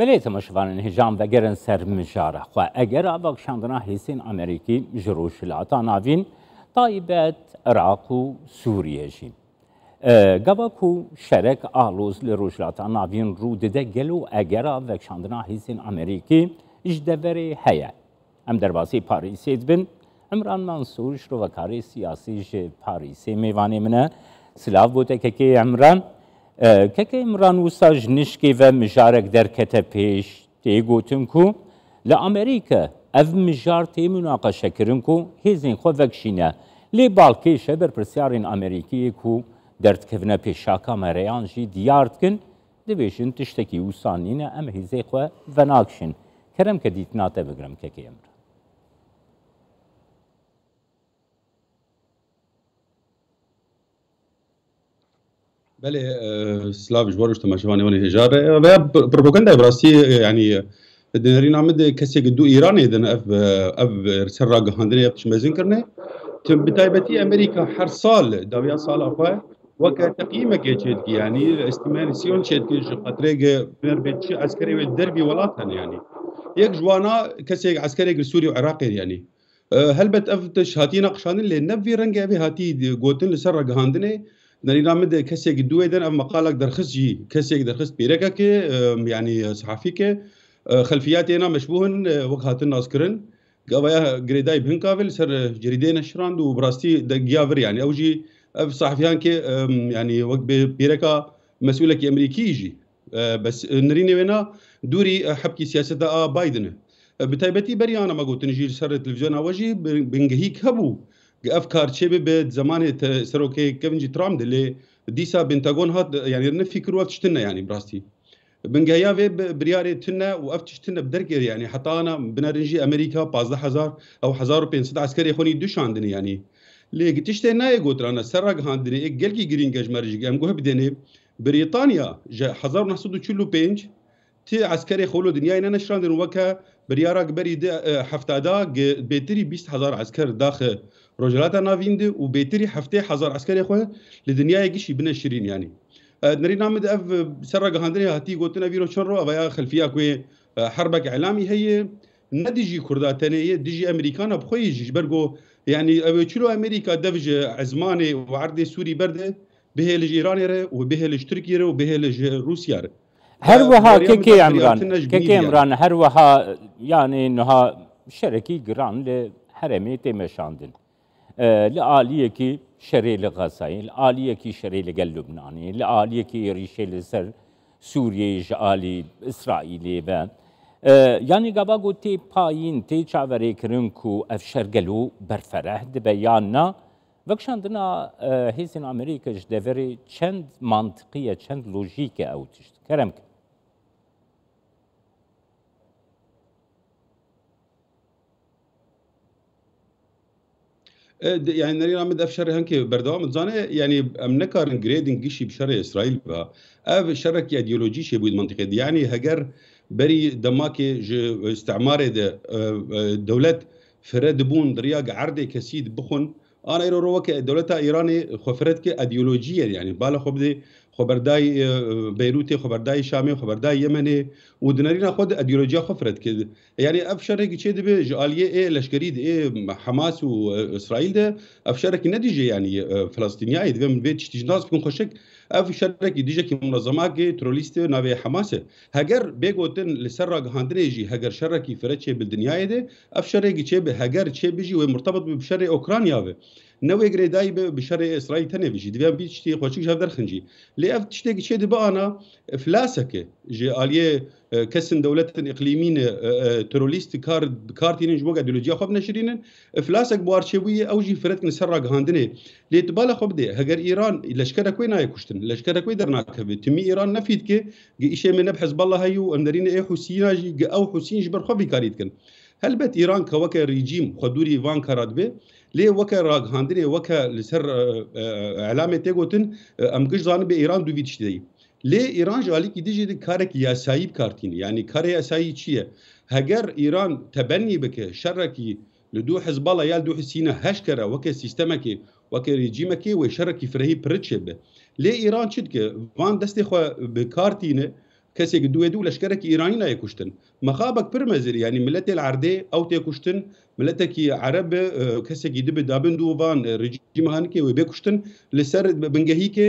ملێتەمە شوانن هژام دەگەرن سەر مژارە خوا ئەگەر ئابەکشاندنا هێسین ئەمریکی ژڕۆشلا تا ناوین تایبەت عراق و سووریێژین. گەبک و شەرک ئالۆز لە ڕۆژلاتە ناوین ڕوو ددە گەل و ئەگەرا ڤەکشاندنا هیزین ئەمریکی ژ دەبەرێ هەیە. ئەم دەرباسی پاریسێت بن ئەمران مانسوور شرۆڤەکاری سیاسی ژێ پاریسێ میوانێ منە سلااف بۆ تێکەکەی ئەمران کەکە ئمران وستا ژنیشکیڤە mijarek derkete pêş tê gotin ku li Amerîka ev mijar tê minaqaşekirin ku hêzên xwe vekşîne lê balkêşe berpirsiyarên Amerîkiyê ku derdkevine pêşaka mereyan jî diyar dikin dibêjin tiştekî wîsanîne em hêzê xwe venakşin kerem ke dîtina te bigirim kekê emr بله سلاف جوار وشتما و واني پروپوکنده بروباغندا یعنی يعني دنرين کسی که دو ایرانی دن اف اف سر رسر راق هاندري اف تشمازين كرني تم بتی امریکا هر سال داويا سال که که یعنی افا وكا تقييمه كيتشيت يعني استمال سيون شيت كي خاطري و در بی ولاتن یعنی یک جوانا کسی كسي سوری و عراقی یعنی هل بتفتش هاتي نقشان اللي نفي رنجي هاتي قوتن لسر راق هاندري دەریرا بدە کەسێکی دوێ دەن ئەم مەقالك دەرخستجی کەسێک دەرخست پێرەکەکێ ینی صحافیکێ خەلفیات ێنا مەشبوون وەک هاتن ناسکردن گەوەیە گرێدای بنکاویل سەر جریدێ نەشراند و بڕاستی دەگیاوریانی ئەوژی ئەف صحافیان کێ ینی وەک پێرەکە مەسولەکی ئەمریکیژی بەس نرینێوێنا دووری حەبکی سیاستدا ئا بادنە بتایبەتی بەریانە مەگوتنژیر سەر تلویزیۆن ئەوەژی بنگهیک هەبوو. افكار شبه بزمان سروكي كيفنجي ترامب اللي ديسا بنتاغون هاد يعني رنا فكروا تشتنا يعني براستي بنجايا في برياري تنا وافتش تنا بدرجر يعني حتى انا بنرنجي امريكا 15000 او 1500 عسكري خوني دوش عندنا يعني لي قلتش تنا يقول انا سرق عندنا جلجي جرين جاج مرج ام قه بدني بريطانيا 1945 تي عسكري خولو دنيا انا نشران وكا بریارا گبری ده هفتادا بیتری 20 هزار عسکر داخل روجلات ناوین ده و بیتری هفته هزار عسکر خو له دنیا گیشی بنه شیرین یعنی نری نام ده اف سره گهاندری هاتی گوتنه ویرو چرو او یا خلفیا کوی حربك اعلامي هي ندجي كرداتني دجي امريكانا بخوي جيش برغو يعني او تشلو امريكا دفج عزماني وعرض سوري برده بهلج ايران ره وبهلج تركيا ره وبهلج روسيا ره هر وها کێکێ ئەمران کێکێ ئەمران هەر وەها یانێ نها شەرەکی گران لە هەرەمێ تێمەشاندن لە عالیەکی شەرێ لە غەسایی عالیەکی شەرێ لەگەل لوبنانی لە عالیەکی ریشێ لەسەر سووریێژ عالی ئیسرائیلێ بە یانی گەباگو تێ پایین تێ چاوەرێکردن و ئەف شەرگەل و بەرفەرەه دبە یاننا وەکشاندنا هێزین ئەمریکەش دەڤێ چەند مانتقیە چەند لۆژیکە ئەو تشت کەرم کرد إيه، يعني نري رامد في شر هنكي بردوام زانه يعني ام نكارن جريدنج گشي بشر اسرائيل با اف شرك ايديولوجي شي بود منطقه يعني هجر بري دماكي استعمار ده إيه، إيه، دولت فرد بون درياق عردي كسيد بخون انا ايرو روك دولتا ايراني خفرت ايديولوجيا يعني بالا خبدي خبردای اه، بیروت خبرداي بيروت خبرداي شامي خبرداي يمني ودنرينا خد اديولوجيا خفرت یعنی يعني افشرك تشي دبي جالیه ايه لشکری ايه حماس واسرائيل ده افشرك نديجه يعني اه، فلسطينيه دبي من بيت تجناس بكون خشك افشرك ديجه كي منظمه كي تروليست ناوي حماس لسر هجر بيغوتن لسرق هاندريجي هجر شركي فرتشي بالدنيا ده به افشرك تشي هجر تشي مرتبط به بشر اوكرانيا بي. نەوەی گرێدایی بە شەڕێ ئیسرائیل تەنێبژی دویان بی شتی خۆچیش هەف دەرخنجی لێ ئەف چه چێ انا فلاسەکە ژێ ئالیە اه، کەسن دولت ئقلیمین اه، اه، تۆلیست کار خوب کارتینش بۆگە دیلوجیا خۆب نەشرینن فلاسێک بوارچێبووی ئەوژی فرەتن سەر لی تبال خوب بدێ هگر ایران لشکر کوی نای کوشتن لشکر کوی در ناکه بی تمی ایران نفید که من نەفید کێ هیو اندرین ای حسین جی او حسین جبر خوبی حوسینش کن هل هەلبەت ئیران کەوەکە ریجیم خەدووری وان کارات بێ لێ وەکە ڕاگهاندنێ وەکە لەسەر ئەلامێ تێگوتن ئەم گشت زانە بە ئێران دوویت شدەی لێ ئێران ژالیکی دژێ کارێکی یاسایی بکارتین ینی کارێ یاسایی چییە؟ هەگەر ئێران تەبەنی بکە شەڕێکی لە دوو حزبڵە یا دوو حسینە هەشکەرە وەکە سیستەمەکێ وەکە ریجیمەکەی وەی شەڕکی فرەی پرچێ بێ لێ ئێران چیت کە وان دەستی خۆ بکارتینە کەسێک دوێ دوو لەشکەرێک ئیرانی لای کوشتن مەخابک پرمەزر ینی ملەتی العردێ ئەو تێکوشتن ملەتێکی عرب اه، کەسێکی دبێت دابند ووان ڕژیمەهانکێ اه، وێ بێکوشتن لەسەر بنگەهیکێ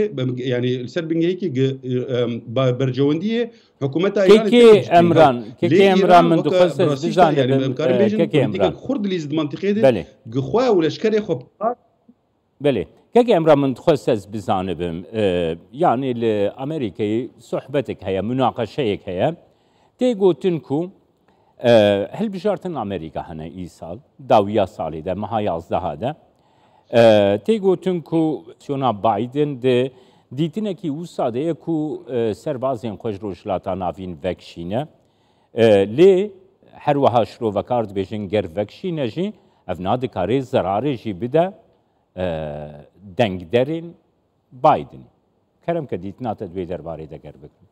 ینی لەسەر بنگەیەکی بەرجەوەندیە حکوومەتە ئەمران ئەمران من خورد لیز منتیقێ گخوا و لەشکەری خۆ بلێ كيك امرا من تخصص بزانبم يعني لامريكي صحبتك هي مناقشتك هي تيجو تنكو هل بجارتن امريكا هنا ايصال داويا سالي ده ما يازده هذا تيجو تنكو سيونا بايدن ده دیتنکی وسا ده کو سربازین خوش روشلاتا ناوین وکشینه لی هر وها شرو وکارد بیشن گر وکشینه جی اف نادکاری زراره جی بده دەنگدەرین بادن کەرم کە دیت ناتە دوێ دەربارەی دەگەر بکن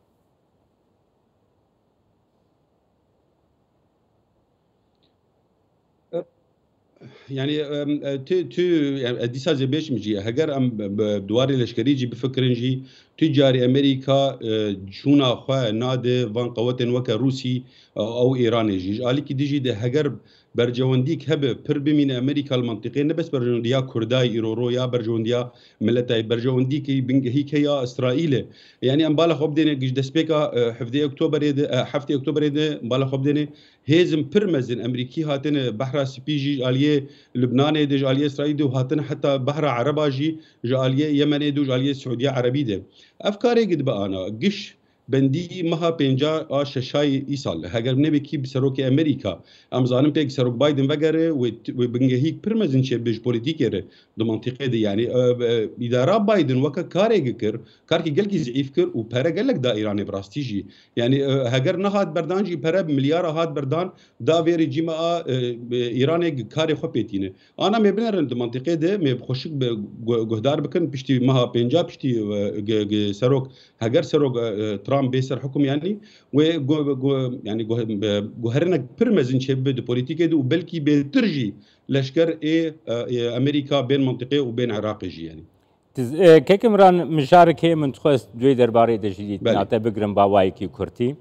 يعني تي تي يعني ديسا زبيش مجي هجر ام دواري لشكري جي بفكرن جي تجاري امريكا جونا خو ناد فان قوتن وك روسي او ايراني جي علي كي ديجي ده هجر برجەوەندیک هەبێ پر بمینە ئەمریکال منطقی نەبەست بەرژەوەندیا کوردای ئیرۆڕۆ یا بەرژەوەندیا ملەتای بەرژەوەندیکی بنگهیکە یا ئیسرائیلێ یعنی ئەم بالا خۆب دێنێ گشت دەستپێکە هەفتەی ئۆکتۆبرێدە هەفتەی ئۆکتۆبرێدە بالا خۆب دێنێ هێزم پرمەزن ئەمریکی هاتنە بەحرا سپیژی ئالیە لبنانێ دژ ئالیە ئیسرائیل و هاتن حتا بەحرا عەرەباژی ژ ئالیە یەمەنێ دوژ ئالیە سعودیا عەرەبی دێ ئەفکارێ گت بە ئانا گشت بندی مها پنجا آ ششای ایسال هگر نبی کی بسروک امریکا ام زانم پیک سروک بایدن وگره و بنگهیک پرمزن چه بج پولیتیک ره دو منطقه دی یعنی اداره بایدن وک کاری کر کار کی گلکی ضعیف کر و پره گلک دا ایران براستی جی یعنی هگر نهاد بردان جی پره میلیار هات بردان دا ویری جیما ایران کاری خو پیتینه انا می بنرن دو منطقه دی می خوشک گهدار بکن پشتی مها پنجا پشتی سروک هگر سروک ترا ارام بيسر حكم يعني و جو جو يعني جوهرنا برمزن شب دو بوليتيكي دو بلكي بترجي لشكر اي امريكا بين منطقه وبين عراق جي يعني كيك مران مشارك هي من تخوست دوي درباري ده جديد ناتا بگرم باوايكي كرتي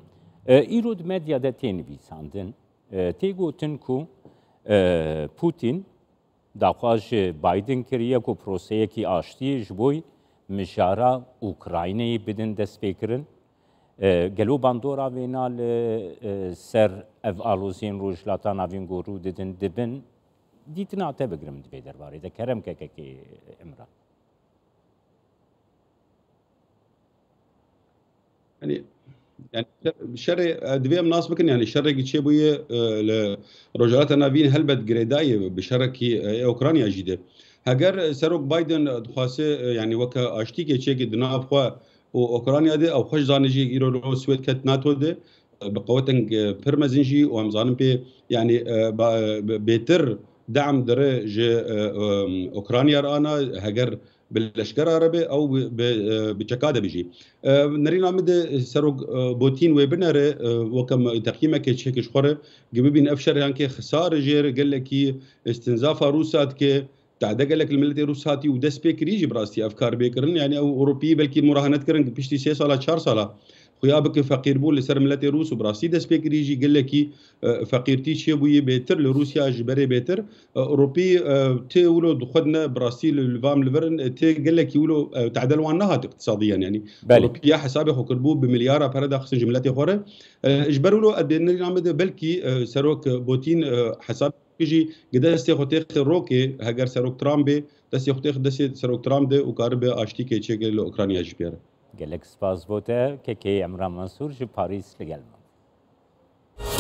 ايرود ميديا ده تنوي ساندن تيگو تنكو بوتين داخواش بایدن کریه که پروسه کی آشتی جبوی مشارا اوکراینی بدن دست بکرن گلو باندورا وینال سر اف آلوزین روش لاتان آوین گورو دیدن دبن دیتنا آتا بگرم دبی درباری ده کرم که که امرا يعني يعني شر دبي مناسبكن يعني شر تشيبوية لرجالات نافين هلبت جريداي بشركي اوكرانيا جديده هجر سروك بايدن دخواسه يعني وكا اشتيكي تشيكي دنا افخوا واوكرانيا دي او خوش زانجي ايرو لو سويد كات ناتو دي بقوتنج برمزنجي وامزانم بي يعني بيتر دعم در ج اوكرانيا رانا هجر باللشكر عربي او بتشكادا بيجي نرينا مد سروق بوتين ويبنر وكم تقييمك شكش خره جبين افشر يعني خساره جير قال لك استنزاف روسات كي تاع داك قال لك الملت روس هاتي ودا سبيكر يجي براستي افكار بيكرن يعني او اوروبي بلكي مراهنات كرن بيشتي سي صاله شهر صاله خويا بك فقير بول لسر ملتي روس براستي دس سبيكر يجي قال لك آه، فقيرتي شي بوي بيتر لروسيا جبري بيتر آه، اوروبي آه، تي ولو دخلنا براستي الفام لبرن تي قال لك ولو تعدل وانا هات اقتصاديا يعني اوروبيا حسابي خو كربو بمليار بردا خصن جملتي خوره اجبروا له ادينا بلكي سروك بوتين حساب کیجی گدسته خوته خروکه هگر سروک ترامبه دسته خوته دسته سروک ترامب ده او کار به آشتی که چه گل اوکراینیا جبیره گلکس باز بوده که کی امران منصور جی پاریس لگل ما